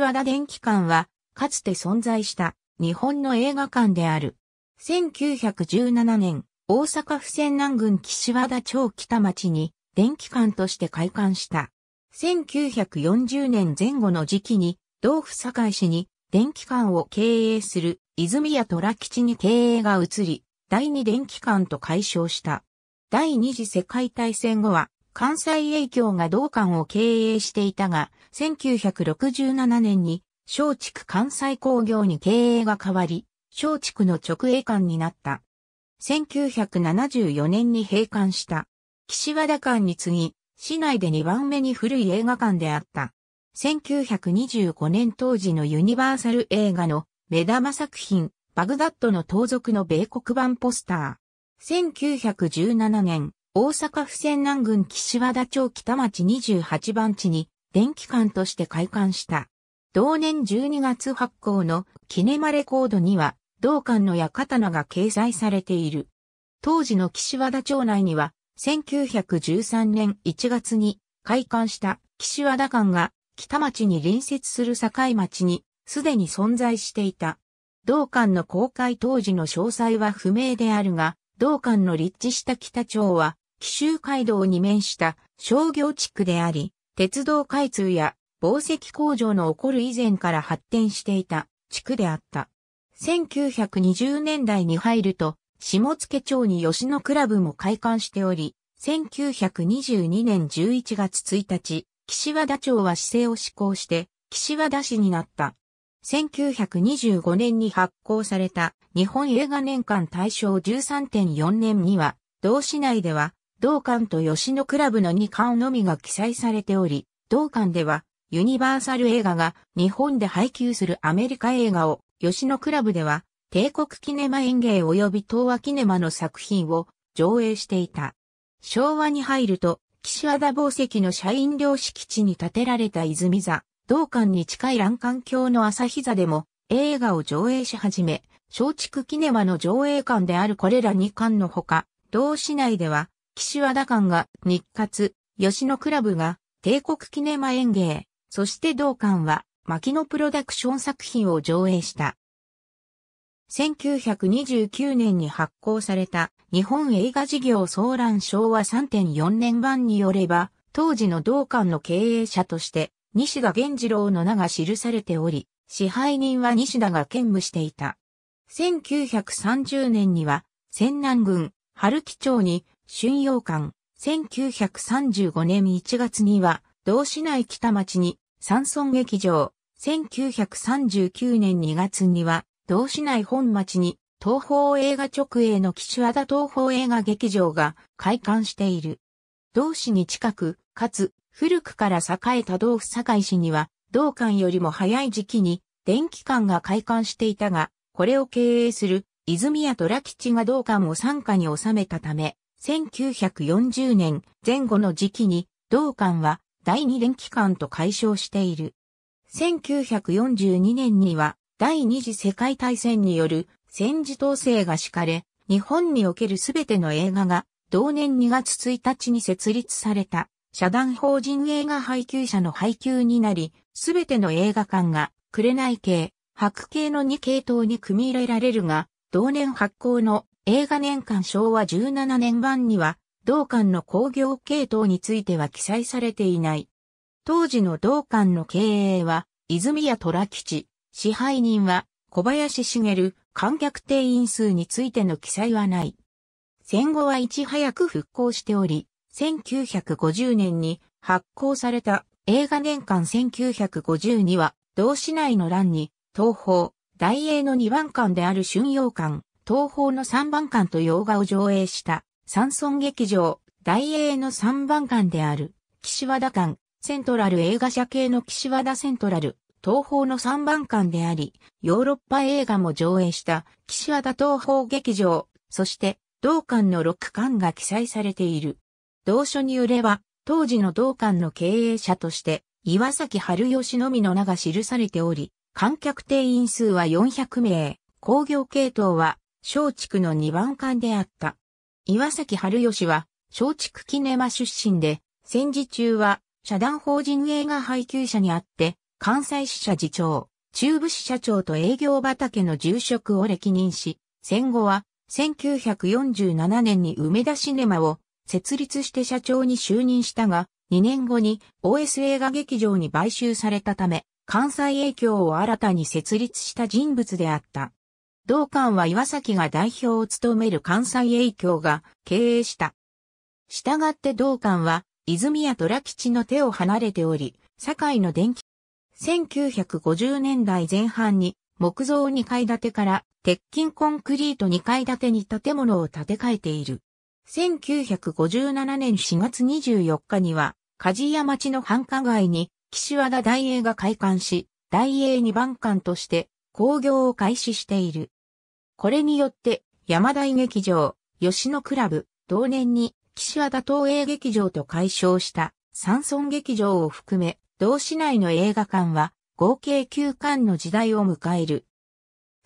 和田電機館は、かつて存在した日本の映画館である。1917年、大阪府泉南郡岸和田町北町に電気館として開館した。1940年前後の時期に、同府堺市に電気館を経営する泉谷虎吉に経営が移り、第二電気館と解消した。第二次世界大戦後は関西影響が同館を経営していたが、1967年に松竹関西工業に経営が変わり、松竹の直営館になった。1974年に閉館した。岸和田館に次ぎ、市内で2番目に古い映画館であった。1925年当時のユニバーサル映画の目玉作品、バグダッドの盗賊の米国版ポスター。1917年、大阪府仙南郡岸和田町北町28番地に電気館として開館した。同年12月発行のキネマレコードには同館の館刀が掲載されている。当時の岸和田町内には1913年1月に開館した岸和田館が北町に隣接する境町にすでに存在していた。同館の公開当時の詳細は不明であるが、同館の立地した北町は紀州街道に面した商業地区であり、鉄道開通や紡績工場の起こる以前から発展していた地区であった。1920年代に入ると、下付町に吉野クラブも開館しており、1922年11月1日、岸和田町は市政を施行して、岸和田市になった。1925年に発行された日本映画年間大賞13.4年には、同市内では同館と吉野クラブの2巻のみが記載されており、同館では、ユニバーサル映画が日本で配給するアメリカ映画を、吉野クラブでは、帝国キネマ演芸及び東和キネマの作品を上映していた。昭和に入ると、岸和田宝石の社員寮敷地に建てられた泉座、同館に近い欄干橋の朝日座でも映画を上映し始め、松竹キネマの上映館であるこれら2館のほか、同市内では岸和田館が日活、吉野クラブが帝国キネマ園芸、そして同館は牧野プロダクション作品を上映した。1929年に発行された日本映画事業騒乱昭和3.4年版によれば、当時の同館の経営者として西田源次郎の名が記されており、支配人は西田が兼務していた。1930年には、仙南郡、春木町に春陽館、1935年1月には、同市内北町に、山村劇場、1939年2月には、同市内本町に、東方映画直営の岸和田東方映画劇場が開館している。同市に近く、かつ、古くから栄えた同府堺市には、同館よりも早い時期に、電気館が開館していたが、これを経営する、泉谷虎吉が同館を参加に収めたため、1940年前後の時期に、同館は第二連機関と解消している。1942年には第二次世界大戦による戦時統制が敷かれ、日本におけるすべての映画が同年2月1日に設立された社団法人映画配給者の配給になり、すべての映画館が紅系、白系の2系統に組み入れられるが、同年発行の映画年間昭和17年版には、同館の工業系統については記載されていない。当時の同館の経営は、泉谷虎吉、支配人は小林茂、観客定員数についての記載はない。戦後はいち早く復興しており、1950年に発行された映画年間1952は、同市内の欄に、東宝、大英の2番館である春陽館、東方の三番館と洋画を上映した、山村劇場、大英の三番館である、岸和田館、セントラル映画社系の岸和田セントラル、東方の三番館であり、ヨーロッパ映画も上映した、岸和田東方劇場、そして、同館の六館が記載されている。同書によれば、当時の同館の経営者として、岩崎春吉のみの名が記されており、観客定員数は400名、工業系統は、松竹の二番館であった。岩崎春吉は、松竹キネマ出身で、戦時中は、社団法人映画配給者にあって、関西支社次長、中部支社長と営業畑の住職を歴任し、戦後は、1947年に梅田シネマを設立して社長に就任したが、2年後に OS 映画劇場に買収されたため、関西影響を新たに設立した人物であった。同館は岩崎が代表を務める関西営業が経営した。したがって同館は、泉谷虎吉の手を離れており、堺の電気、1950年代前半に木造2階建てから鉄筋コンクリート2階建てに建物を建て替えている。1957年4月24日には、梶屋町の繁華街に岸和田大英が開館し、大英2番館として工業を開始している。これによって、山大劇場、吉野クラブ、同年に、岸和田東映劇場と解消した山村劇場を含め、同市内の映画館は合計9館の時代を迎える。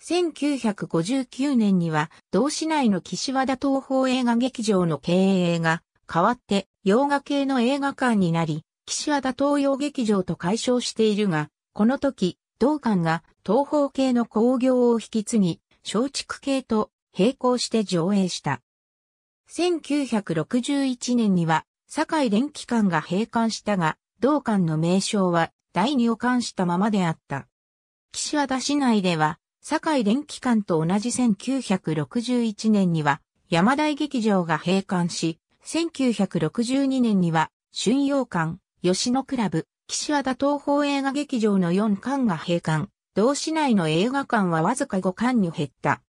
1959年には同市内の岸和田東方映画劇場の経営が変わって洋画系の映画館になり、岸和田東洋劇場と解消しているが、この時、同館が東方系の興行を引き継ぎ、松竹系と並行して上映した。1961年には、堺電機館が閉館したが、同館の名称は第二を冠したままであった。岸和田市内では、堺電機館と同じ1961年には、山大劇場が閉館し、1962年には、春陽館、吉野クラブ、岸和田東方映画劇場の4館が閉館。同市内の映画館はわずか5館に減った。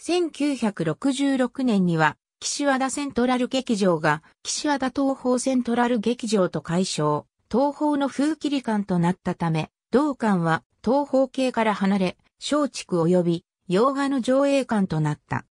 1966年には、岸和田セントラル劇場が、岸和田東方セントラル劇場と解消、東方の風切り館となったため、同館は東方系から離れ、松竹及び洋画の上映館となった。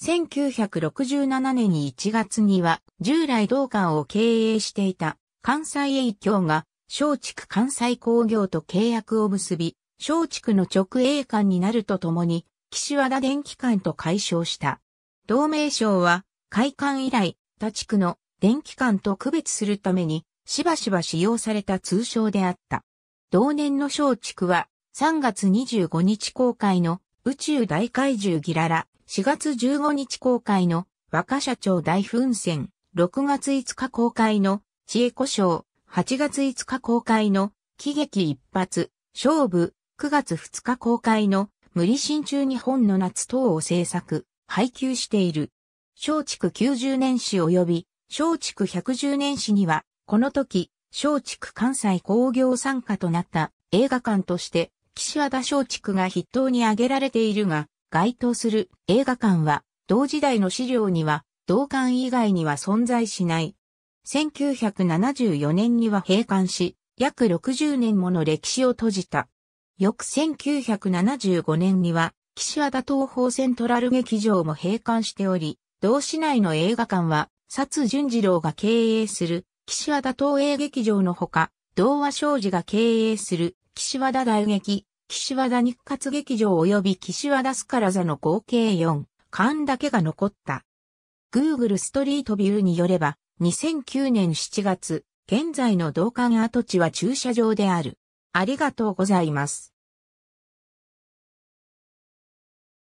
1967年に1月には、従来同館を経営していた関西営業が、松竹関西工業と契約を結び、松竹の直営館になるとともに、岸和田電気館と解消した。同名省は、開館以来、他地区の電気館と区別するために、しばしば使用された通称であった。同年の松竹は、3月25日公開の宇宙大怪獣ギララ、4月15日公開の若社長大噴戦、6月5日公開の知恵故障、8月5日公開の喜劇一発、勝負、9月2日公開の無理心中日本の夏等を制作、配給している。松竹90年史及び松竹110年史には、この時、松竹関西工業参加となった映画館として、岸和田松竹が筆頭に挙げられているが、該当する映画館は、同時代の資料には、同館以外には存在しない。1974年には閉館し、約60年もの歴史を閉じた。翌1975年には、岸和田東方セントラル劇場も閉館しており、同市内の映画館は、薩淳二郎が経営する、岸和田東映劇場のほか、童和商事が経営する、岸和田大劇、岸和田日活劇場及び岸和田スカラ座の合計4館だけが残った。Google ストリートビューによれば、2009年7月、現在の同館跡地は駐車場である。ありがとうございます。